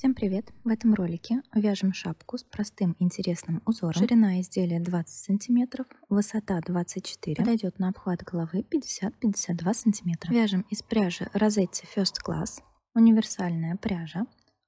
Всем привет! В этом ролике вяжем шапку с простым интересным узором. Ширина изделия 20 см, высота 24 подойдет на обхват головы 50-52 см. Вяжем из пряжи Rosetti First Class, универсальная пряжа,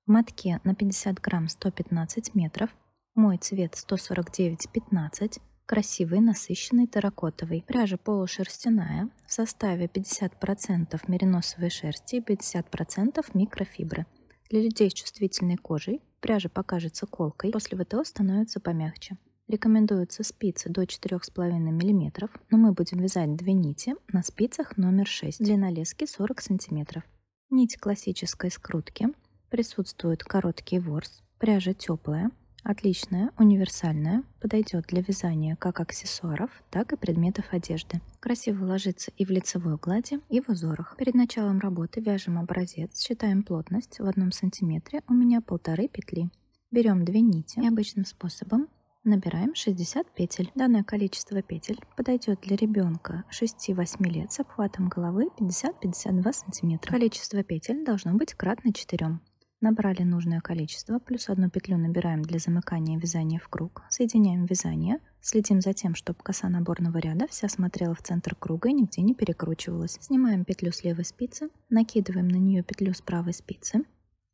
в мотке на 50 грамм 115 метров, мой цвет 149-15, красивый насыщенный терракотовый. Пряжа полушерстяная, в составе 50% мериносовой шерсти и 50% микрофибры. Для людей с чувствительной кожей пряжа покажется колкой, после ВТО становится помягче. Рекомендуются спицы до 4,5 мм, но мы будем вязать две нити на спицах номер 6, длина лески 40 см. Нить классической скрутки, присутствует короткий ворс, пряжа теплая, Отличная, универсальная, подойдет для вязания как аксессуаров, так и предметов одежды. Красиво ложится и в лицевой глади, и в узорах. Перед началом работы вяжем образец, считаем плотность. В одном сантиметре у меня полторы петли. Берем две нити и обычным способом набираем 60 петель. Данное количество петель подойдет для ребенка 6-8 лет с обхватом головы 50-52 сантиметра. Количество петель должно быть кратно 4. Набрали нужное количество, плюс одну петлю набираем для замыкания вязания в круг, соединяем вязание, следим за тем, чтобы коса наборного ряда вся смотрела в центр круга и нигде не перекручивалась. Снимаем петлю с левой спицы, накидываем на нее петлю с правой спицы,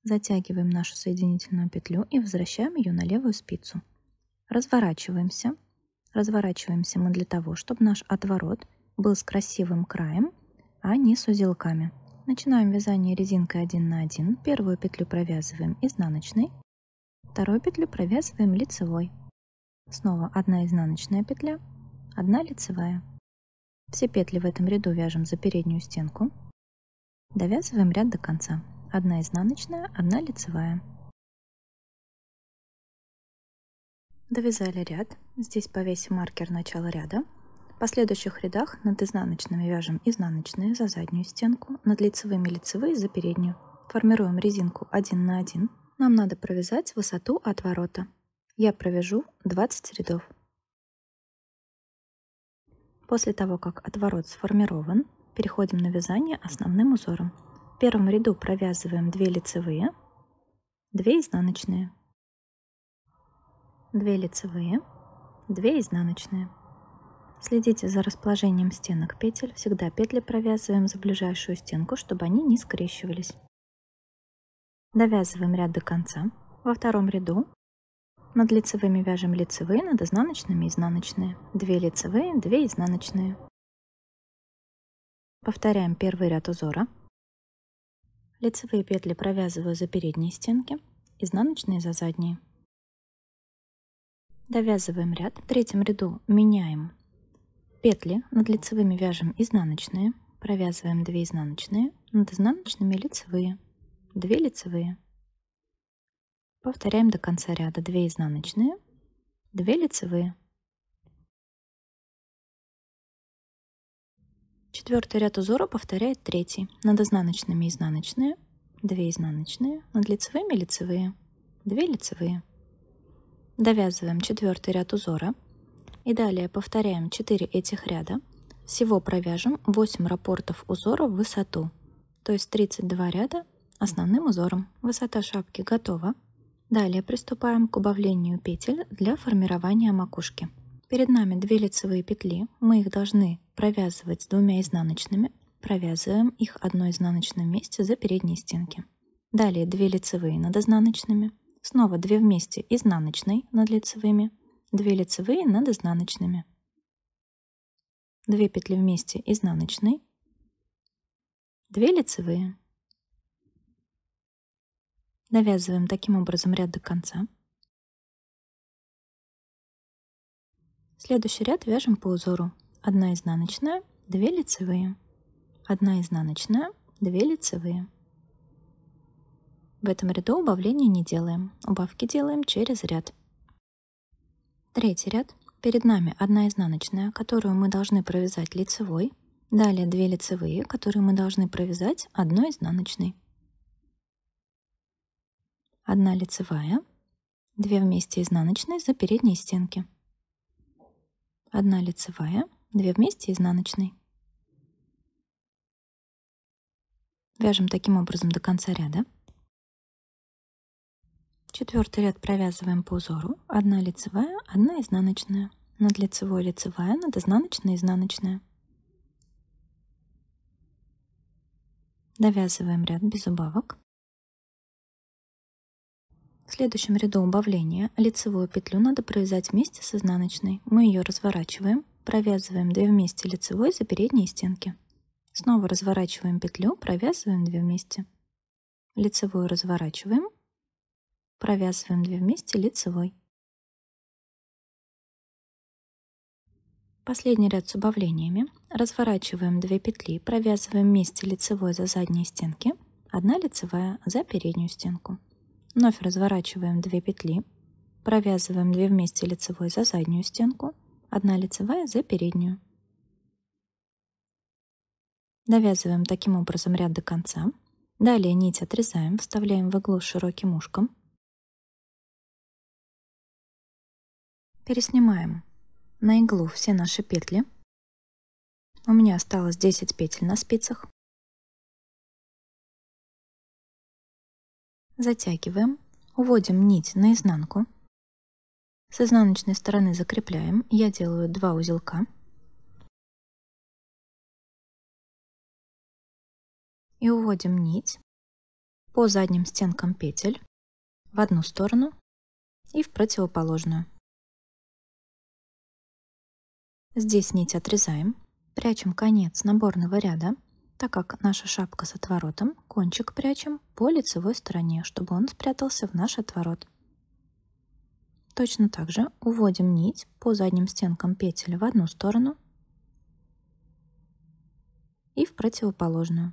затягиваем нашу соединительную петлю и возвращаем ее на левую спицу. Разворачиваемся. Разворачиваемся мы для того, чтобы наш отворот был с красивым краем, а не с узелками. Начинаем вязание резинкой 1 на 1. Первую петлю провязываем изнаночной, вторую петлю провязываем лицевой. Снова 1 изнаночная петля, 1 лицевая. Все петли в этом ряду вяжем за переднюю стенку. Довязываем ряд до конца. 1 изнаночная, 1 лицевая. Довязали ряд. Здесь повесим маркер начала ряда, последующих рядах над изнаночными вяжем изнаночные за заднюю стенку, над лицевыми лицевые за переднюю. Формируем резинку 1 на 1. Нам надо провязать высоту от ворота. Я провяжу 20 рядов. После того, как отворот сформирован, переходим на вязание основным узором. В первом ряду провязываем 2 лицевые, 2 изнаночные, 2 лицевые, 2 изнаночные. Следите за расположением стенок петель. Всегда петли провязываем за ближайшую стенку, чтобы они не скрещивались. Довязываем ряд до конца. Во втором ряду над лицевыми вяжем лицевые, над изнаночными изнаночные. 2 лицевые, 2 изнаночные. Повторяем первый ряд узора. Лицевые петли провязываю за передние стенки, изнаночные за задние. Довязываем ряд. В третьем ряду меняем Петли над лицевыми вяжем изнаночные, провязываем 2 изнаночные, над изнаночными лицевые, 2 лицевые. Повторяем до конца ряда 2 изнаночные, 2 лицевые. Четвертый ряд узора повторяет третий. Над изнаночными изнаночные, 2 изнаночные, над лицевыми лицевые, 2 лицевые. Довязываем четвертый ряд узора, и далее повторяем 4 этих ряда. Всего провяжем 8 раппортов узора в высоту, то есть 32 ряда основным узором. Высота шапки готова. Далее приступаем к убавлению петель для формирования макушки. Перед нами 2 лицевые петли, мы их должны провязывать с двумя изнаночными, провязываем их одной изнаночной вместе за передние стенки. Далее 2 лицевые над изнаночными, снова 2 вместе изнаночной над лицевыми, 2 лицевые над изнаночными. 2 петли вместе изнаночной, 2 лицевые. Довязываем таким образом ряд до конца. Следующий ряд вяжем по узору 1 изнаночная, 2 лицевые, 1 изнаночная, 2 лицевые. В этом ряду убавления не делаем, убавки делаем через ряд. Третий ряд. Перед нами одна изнаночная, которую мы должны провязать лицевой. Далее две лицевые, которые мы должны провязать одной изнаночной. Одна лицевая, две вместе изнаночной за передние стенки. Одна лицевая, две вместе изнаночной. Вяжем таким образом до конца ряда. Четвертый ряд провязываем по узору. одна лицевая, одна изнаночная. Над лицевой лицевая, над изнаночной изнаночная. Довязываем ряд без убавок. В следующем ряду убавления лицевую петлю надо провязать вместе с изнаночной. Мы ее разворачиваем, провязываем 2 вместе лицевой за передние стенки. Снова разворачиваем петлю, провязываем 2 вместе. Лицевую разворачиваем, Провязываем 2 вместе лицевой. Последний ряд с убавлениями. Разворачиваем 2 петли, провязываем вместе лицевой за задние стенки, 1 лицевая за переднюю стенку. Вновь разворачиваем 2 петли, провязываем 2 вместе лицевой за заднюю стенку, 1 лицевая за переднюю. Довязываем таким образом ряд до конца. Далее нить отрезаем, вставляем в иглу с широким ушком, Переснимаем на иглу все наши петли. У меня осталось 10 петель на спицах. Затягиваем, уводим нить на изнанку. С изнаночной стороны закрепляем. Я делаю 2 узелка. И уводим нить по задним стенкам петель в одну сторону и в противоположную. Здесь нить отрезаем, прячем конец наборного ряда, так как наша шапка с отворотом, кончик прячем по лицевой стороне, чтобы он спрятался в наш отворот. Точно так же уводим нить по задним стенкам петель в одну сторону и в противоположную.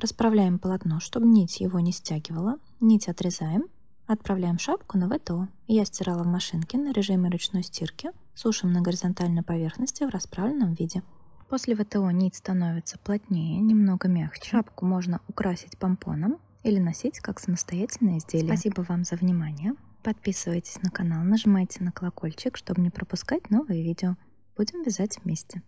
Расправляем полотно, чтобы нить его не стягивала, нить отрезаем Отправляем шапку на ВТО. Я стирала в машинке на режиме ручной стирки. Сушим на горизонтальной поверхности в расправленном виде. После ВТО нить становится плотнее, немного мягче. Шапку можно украсить помпоном или носить как самостоятельное изделие. Спасибо вам за внимание. Подписывайтесь на канал, нажимайте на колокольчик, чтобы не пропускать новые видео. Будем вязать вместе.